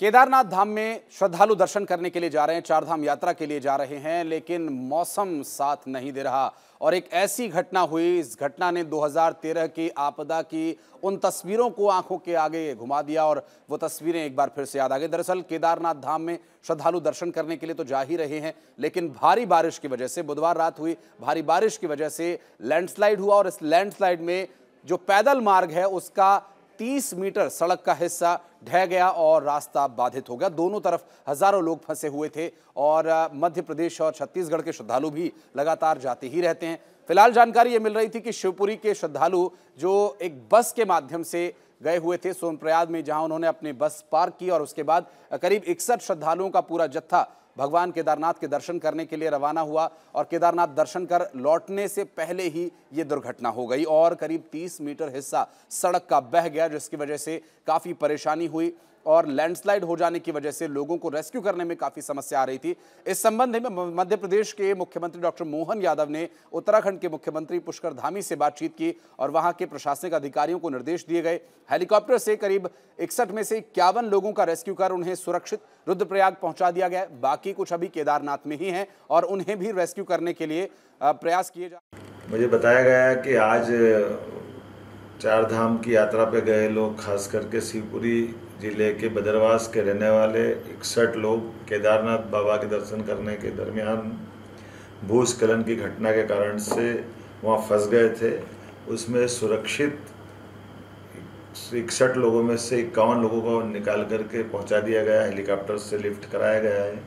केदारनाथ धाम में श्रद्धालु दर्शन करने के लिए जा रहे हैं चार धाम यात्रा के लिए जा रहे हैं लेकिन मौसम साथ नहीं दे रहा और एक ऐसी घटना हुई इस घटना ने 2013 की आपदा की उन तस्वीरों को आंखों के आगे घुमा दिया और वो तस्वीरें एक बार फिर से याद आ गई दरअसल केदारनाथ धाम में श्रद्धालु दर्शन करने के लिए तो जा ही रहे हैं लेकिन भारी बारिश की वजह से बुधवार रात हुई भारी बारिश की वजह से लैंडस्लाइड हुआ और इस लैंडस्लाइड में जो पैदल मार्ग है उसका 30 मीटर सड़क का हिस्सा ढह गया और रास्ता बाधित हो गया दोनों तरफ हजारों लोग फंसे हुए थे और मध्य प्रदेश और छत्तीसगढ़ के श्रद्धालु भी लगातार जाते ही रहते हैं फिलहाल जानकारी ये मिल रही थी कि शिवपुरी के श्रद्धालु जो एक बस के माध्यम से गए हुए थे सोनप्रयाग में जहां उन्होंने अपनी बस पार्क की और उसके बाद करीब इकसठ श्रद्धालुओं का पूरा जत्था भगवान केदारनाथ के दर्शन करने के लिए रवाना हुआ और केदारनाथ दर्शन कर लौटने से पहले ही ये दुर्घटना हो गई और करीब 30 मीटर हिस्सा सड़क का बह गया जिसकी वजह से काफ़ी परेशानी हुई और लैंडस्लाइड हो जाने की वजह से लोगों को रेस्क्यू करने में काफ़ी समस्या आ रही थी इस संबंध में मध्य प्रदेश के मुख्यमंत्री डॉक्टर मोहन यादव ने उत्तराखंड के मुख्यमंत्री पुष्कर धामी से बातचीत की और वहाँ के प्रशासनिक अधिकारियों को निर्देश दिए गए हेलीकॉप्टर से करीब इकसठ में से इक्यावन लोगों का रेस्क्यू कर उन्हें सुरक्षित रुद्रप्रयाग पहुंचा दिया गया बाकी कुछ अभी केदारनाथ में ही है और उन्हें भी रेस्क्यू करने के लिए प्रयास किए जा मुझे बताया गया कि आज चार धाम की यात्रा पे गए लोग खास करके शिवपुरी ज़िले के बदरवास के रहने वाले इकसठ लोग केदारनाथ बाबा के दर्शन करने के दरमियान भूस्खलन की घटना के कारण से वहाँ फंस गए थे उसमें सुरक्षित इकसठ लोगों में से इक्यावन लोगों को निकाल करके पहुँचा दिया गया हेलीकॉप्टर से लिफ्ट कराया गया है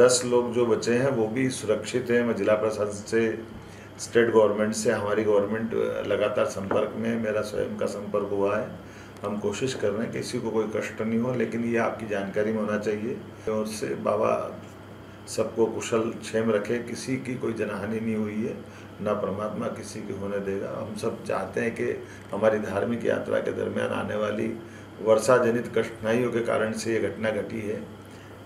दस लोग जो बचे हैं वो भी सुरक्षित हैं मैं जिला प्रशासन से स्टेट गवर्नमेंट से हमारी गवर्नमेंट लगातार संपर्क में मेरा स्वयं का संपर्क हुआ है हम कोशिश कर रहे हैं किसी को कोई कष्ट नहीं हो लेकिन ये आपकी जानकारी में होना चाहिए और से बाबा सबको कुशल क्षेम रखे किसी की कोई जनहानि नहीं हुई है ना परमात्मा किसी की होने देगा हम सब चाहते हैं कि हमारी धार्मिक यात्रा के दरमियान आने वाली वर्षा जनित कठिनाइयों के कारण से ये घटना घटी है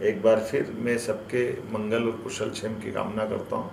एक बार फिर मैं सबके मंगल और कुशल क्षेम की कामना करता हूँ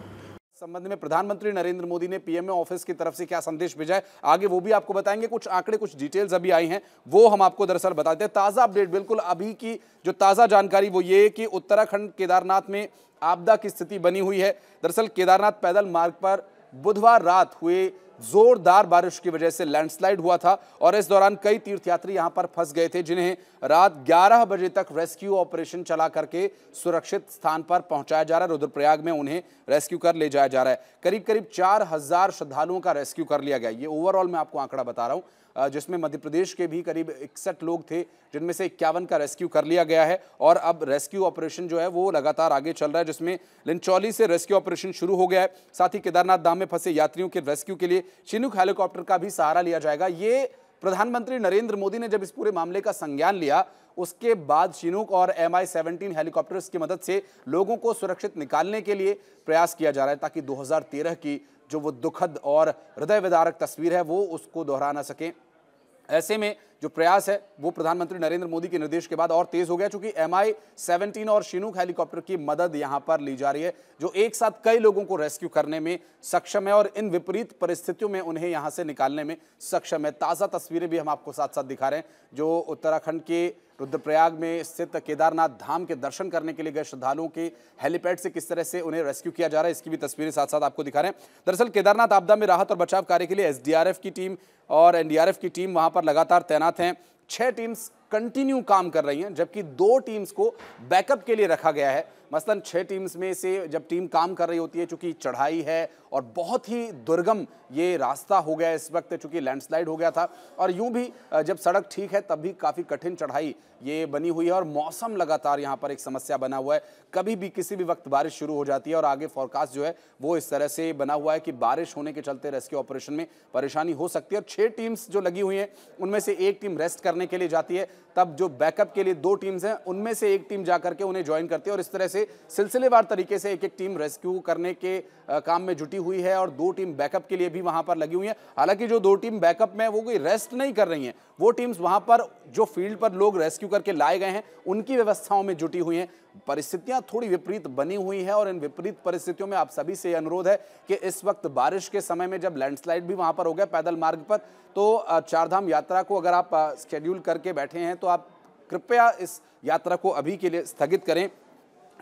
संबंध में प्रधानमंत्री नरेंद्र मोदी ने पीएमओ ऑफिस की तरफ से क्या संदेश भेजा है आगे वो भी आपको बताएंगे कुछ आंकड़े कुछ डिटेल्स अभी आई हैं वो हम आपको दरअसल बताते हैं ताज़ा अपडेट बिल्कुल अभी की जो ताज़ा जानकारी वो ये कि उत्तराखंड केदारनाथ में आपदा की स्थिति बनी हुई है दरअसल केदारनाथ पैदल मार्ग पर बुधवार रात हुए जोरदार बारिश की वजह से लैंडस्लाइड हुआ था और इस दौरान कई तीर्थयात्री यहां पर फंस गए थे जिन्हें रात 11 बजे तक रेस्क्यू ऑपरेशन चला करके सुरक्षित स्थान पर पहुंचाया जा रहा है रुद्रप्रयाग में उन्हें रेस्क्यू कर ले जाया जा रहा है करीब करीब चार हजार श्रद्धालुओं का रेस्क्यू कर लिया गया ये ओवरऑल मैं आपको आंकड़ा बता रहा हूँ जिसमें मध्य प्रदेश के भी करीब इकसठ लोग थे जिनमें से इक्यावन का रेस्क्यू कर लिया गया है और अब रेस्क्यू ऑपरेशन जो है वो लगातार आगे चल रहा है जिसमें लिंचौली से रेस्क्यू ऑपरेशन शुरू हो गया है साथ ही केदारनाथ धाम में फंसे यात्रियों के रेस्क्यू के लिए चिनुक हेलीकॉप्टर का भी सहारा लिया जाएगा ये प्रधानमंत्री नरेंद्र मोदी ने जब इस पूरे मामले का संज्ञान लिया उसके बाद चिनुक और एम आई सेवनटीन हेलीकॉप्टर्स की मदद से लोगों को सुरक्षित निकालने के लिए प्रयास किया जा रहा है ताकि 2013 की जो वो दुखद और हृदय विदारक तस्वीर है वो उसको दोहरा ना सकें ऐसे में जो प्रयास है वो प्रधानमंत्री नरेंद्र मोदी के निर्देश के बाद और तेज हो गया चूंकि एम आई सेवनटीन और शिनुक हेलीकॉप्टर की मदद यहां पर ली जा रही है जो एक साथ कई लोगों को रेस्क्यू करने में सक्षम है और इन विपरीत परिस्थितियों में उन्हें यहां से निकालने में सक्षम है ताज़ा तस्वीरें भी हम आपको साथ साथ दिखा रहे हैं जो उत्तराखंड के रुद्रप्रयाग में स्थित केदारनाथ धाम के दर्शन करने के लिए गए श्रद्धालुओं के हेलीपैड से किस तरह से उन्हें रेस्क्यू किया जा रहा है इसकी भी तस्वीरें साथ साथ आपको दिखा रहे हैं दरअसल केदारनाथ आपदा में राहत और बचाव कार्य के लिए एसडीआरएफ की टीम और एनडीआरएफ की टीम वहां पर लगातार तैनात हैं छह टीम्स कंटिन्यू काम कर रही हैं जबकि दो टीम्स को बैकअप के लिए रखा गया है मसलन छः टीम्स में से जब टीम काम कर रही होती है चूंकि चढ़ाई है और बहुत ही दुर्गम ये रास्ता हो गया इस वक्त चूंकि लैंडस्लाइड हो गया था और यूं भी जब सड़क ठीक है तब भी काफ़ी कठिन चढ़ाई ये बनी हुई है और मौसम लगातार यहाँ पर एक समस्या बना हुआ है कभी भी किसी भी वक्त बारिश शुरू हो जाती है और आगे फॉरकास्ट जो है वो इस तरह से बना हुआ है कि बारिश होने के चलते रेस्क्यू ऑपरेशन में परेशानी हो सकती है और छः टीम्स जो लगी हुई हैं उनमें से एक टीम रेस्ट करने के लिए जाती है तब जो बैकअप के लिए दो टीम्स हैं उनमें से एक टीम जाकर के उन्हें ज्वाइन करती है और इस तरह से सिलसिलेवार तरीके से एक एक टीम रेस्क्यू करने के काम में जुटी हुई है और दो टीम बैकअप के लिए भी वहां पर लगी हुई है हालांकि जो दो टीम बैकअप में वो कोई रेस्ट नहीं कर रही हैं वो टीम्स वहां पर जो फील्ड पर लोग रेस्क्यू करके लाए गए हैं उनकी व्यवस्थाओं में जुटी हुई हैं परिस्थितियां थोड़ी विपरीत बनी हुई हैं और इन विपरीत परिस्थितियों में आप सभी से अनुरोध है कि इस वक्त बारिश के समय में जब लैंडस्लाइड भी वहां पर हो गया पैदल मार्ग पर तो चारधाम यात्रा को अगर आप स्केड्यूल करके बैठे हैं तो आप कृपया इस यात्रा को अभी के लिए स्थगित करें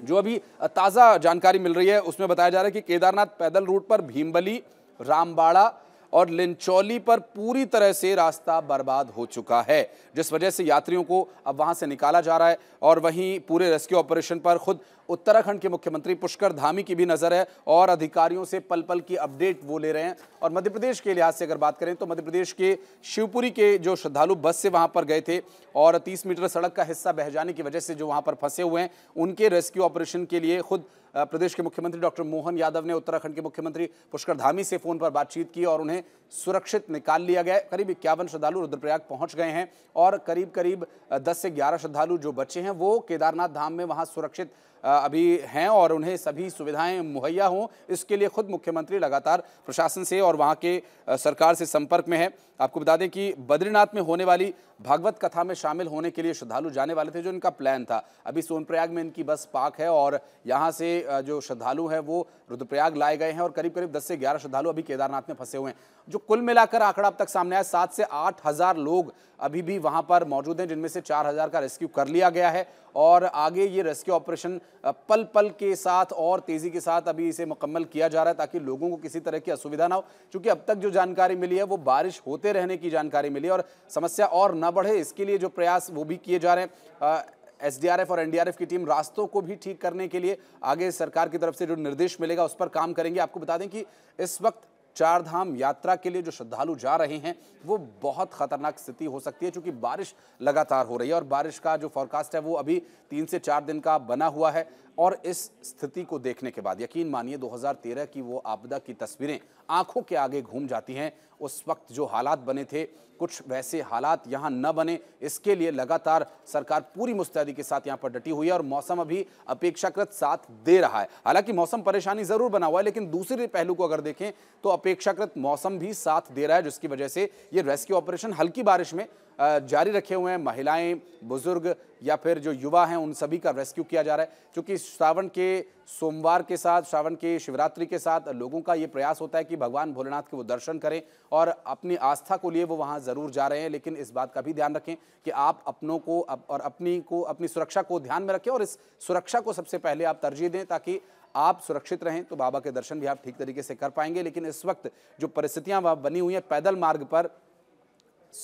जो अभी ताज़ा जानकारी मिल रही है उसमें बताया जा रहा है कि केदारनाथ पैदल रूट पर भीमबली रामबाड़ा और लिंचौली पर पूरी तरह से रास्ता बर्बाद हो चुका है जिस वजह से यात्रियों को अब वहाँ से निकाला जा रहा है और वहीं पूरे रेस्क्यू ऑपरेशन पर खुद उत्तराखंड के मुख्यमंत्री पुष्कर धामी की भी नज़र है और अधिकारियों से पल पल की अपडेट वो ले रहे हैं और मध्य प्रदेश के लिहाज से अगर बात करें तो मध्य प्रदेश के शिवपुरी के जो श्रद्धालु बस से वहाँ पर गए थे और तीस मीटर सड़क का हिस्सा बह जाने की वजह से जो वहाँ पर फंसे हुए हैं उनके रेस्क्यू ऑपरेशन के लिए खुद प्रदेश के मुख्यमंत्री डॉक्टर मोहन यादव ने उत्तराखंड के मुख्यमंत्री पुष्कर धामी से फोन पर बातचीत की और उन्हें सुरक्षित निकाल लिया गया करीब इक्यावन श्रद्धालु रुद्रप्रयाग पहुंच गए हैं और करीब करीब दस से ग्यारह श्रद्धालु जो बचे हैं वो केदारनाथ धाम में वहां सुरक्षित अभी हैं और उन्हें सभी सुविधाएं मुहैया हों इसके लिए खुद मुख्यमंत्री लगातार प्रशासन से और वहाँ के सरकार से संपर्क में है आपको बता दें कि बद्रीनाथ में होने वाली भागवत कथा में शामिल होने के लिए श्रद्धालु जाने वाले थे जो इनका प्लान था अभी सोनप्रयाग में इनकी बस पार्क है और यहाँ से जो श्रद्धालु हैं वो रुद्रप्रयाग लाए गए हैं और करीब करीब दस से ग्यारह श्रद्धालु अभी केदारनाथ में फंसे हुए हैं जो कुल मिलाकर आंकड़ा अब तक सामने आया सात से आठ हज़ार लोग अभी भी वहाँ पर मौजूद हैं जिनमें से चार हज़ार का रेस्क्यू कर लिया गया है और आगे ये रेस्क्यू ऑपरेशन पल पल के साथ और तेज़ी के साथ अभी इसे मुकम्मल किया जा रहा है ताकि लोगों को किसी तरह की असुविधा ना हो क्योंकि अब तक जो जानकारी मिली है वो बारिश होते रहने की जानकारी मिली है और समस्या और न बढ़े इसके लिए जो प्रयास वो भी किए जा रहे हैं एफ और एनडीआरएफ की टीम रास्तों को भी ठीक करने के लिए आगे सरकार की तरफ से जो निर्देश मिलेगा उस पर काम करेंगे आपको बता दें कि इस वक्त चार धाम यात्रा के लिए जो श्रद्धालु जा रहे हैं वो बहुत खतरनाक स्थिति हो सकती है क्योंकि बारिश लगातार हो रही है और बारिश का जो फॉरकास्ट है वो अभी तीन से चार दिन का बना हुआ है और इस स्थिति को देखने के बाद यकीन मानिए 2013 की वो आपदा की तस्वीरें आंखों के आगे घूम जाती हैं उस वक्त जो हालात बने थे कुछ वैसे हालात यहाँ न बने इसके लिए लगातार सरकार पूरी मुस्तैदी के साथ यहाँ पर डटी हुई है और मौसम अभी अपेक्षाकृत साथ दे रहा है हालांकि मौसम परेशानी ज़रूर बना हुआ है लेकिन दूसरे पहलू को अगर देखें तो अपेक्षाकृत मौसम भी साथ दे रहा है जिसकी वजह से ये रेस्क्यू ऑपरेशन हल्की बारिश में जारी रखे हुए हैं महिलाएं बुज़ुर्ग या फिर जो युवा हैं उन सभी का रेस्क्यू किया जा रहा है क्योंकि श्रावण के सोमवार के साथ श्रावण के शिवरात्रि के साथ लोगों का ये प्रयास होता है कि भगवान भोलेनाथ के वो दर्शन करें और अपनी आस्था को लिए वो वहाँ ज़रूर जा रहे हैं लेकिन इस बात का भी ध्यान रखें कि आप अपनों को अप, और अपनी को अपनी सुरक्षा को ध्यान में रखें और इस सुरक्षा को सबसे पहले आप तरजीह दें ताकि आप सुरक्षित रहें तो बाबा के दर्शन भी आप ठीक तरीके से कर पाएंगे लेकिन इस वक्त जो परिस्थितियाँ बनी हुई हैं पैदल मार्ग पर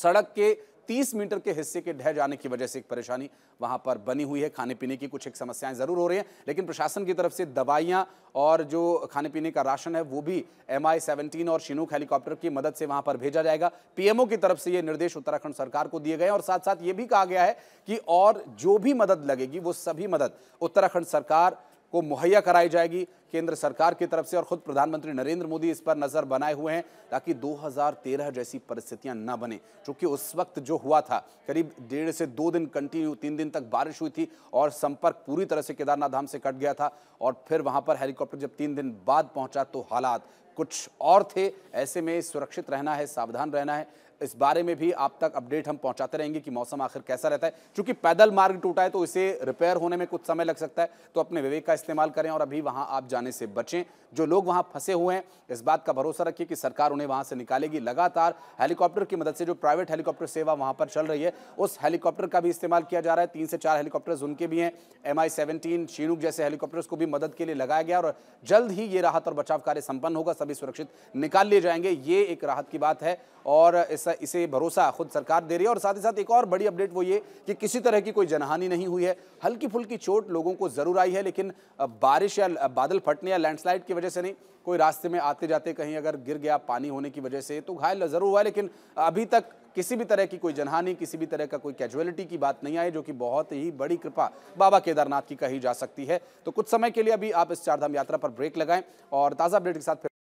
सड़क के तीस मीटर के हिस्से के ढह जाने की वजह से एक परेशानी वहां पर बनी हुई है खाने पीने की कुछ एक समस्याएं ज़रूर हो रही हैं लेकिन प्रशासन की तरफ से दवाइयां और जो खाने पीने का राशन है वो भी एम आई सेवनटीन और शिनूक हेलीकॉप्टर की मदद से वहां पर भेजा जाएगा पीएमओ की तरफ से ये निर्देश उत्तराखंड सरकार को दिए गए और साथ साथ ये भी कहा गया है कि और जो भी मदद लगेगी वो सभी मदद उत्तराखंड सरकार वो मुहैया कराई जाएगी केंद्र सरकार की तरफ से और खुद प्रधानमंत्री नरेंद्र मोदी इस पर नज़र बनाए हुए हैं ताकि 2013 जैसी परिस्थितियां न बने क्योंकि उस वक्त जो हुआ था करीब डेढ़ से दो दिन कंटिन्यू तीन दिन तक बारिश हुई थी और संपर्क पूरी तरह से केदारनाथ धाम से कट गया था और फिर वहां पर हेलीकॉप्टर जब तीन दिन बाद पहुंचा तो हालात कुछ और थे ऐसे में सुरक्षित रहना है सावधान रहना है इस बारे में भी आप तक अपडेट हम पहुंचाते रहेंगे कि मौसम आखिर कैसा रहता है क्योंकि पैदल मार्ग टूटा है तो इसे रिपेयर होने में कुछ समय लग सकता है तो अपने विवेक का इस्तेमाल करें और अभी वहां आप जाने से बचें जो लोग वहां फंसे हुए हैं इस बात का भरोसा रखिए कि सरकार उन्हें वहां से निकालेगी लगातार हेलीकॉप्टर की मदद से जो प्राइवेट हेलीकॉप्टर सेवा वहां पर चल रही है उस हेलीकॉप्टर का भी इस्तेमाल किया जा रहा है तीन से चार हेलीकॉप्टर्स उनके भी हैं एम आई सेवनटीन जैसे हेलीकॉप्टर्स को भी मदद के लिए लगाया गया और जल्द ही ये राहत और बचाव कार्य संपन्न होगा सभी सुरक्षित निकाल लिए जाएंगे ये एक राहत की बात है और इस इसे भरोसा खुद सरकार दे रही है और साथ ही साथ एक और बड़ी अपडेट वो ये कि किसी तरह की कोई जनहानि नहीं हुई है हल्की फुल्की चोट लोगों को ज़रूर आई है लेकिन बारिश या बादल फटने या लैंडस्लाइड की वजह से नहीं कोई रास्ते में आते जाते कहीं अगर गिर गया पानी होने की वजह से तो घायल ज़रूर हुआ है लेकिन अभी तक किसी भी तरह की कोई जनहानि किसी भी तरह का कोई कैजुअलिटी की बात नहीं आई जो कि बहुत ही बड़ी कृपा बाबा केदारनाथ की कही जा सकती है तो कुछ समय के लिए अभी आप इस चारधाम यात्रा पर ब्रेक लगाएं और ताज़ा अपडेट के साथ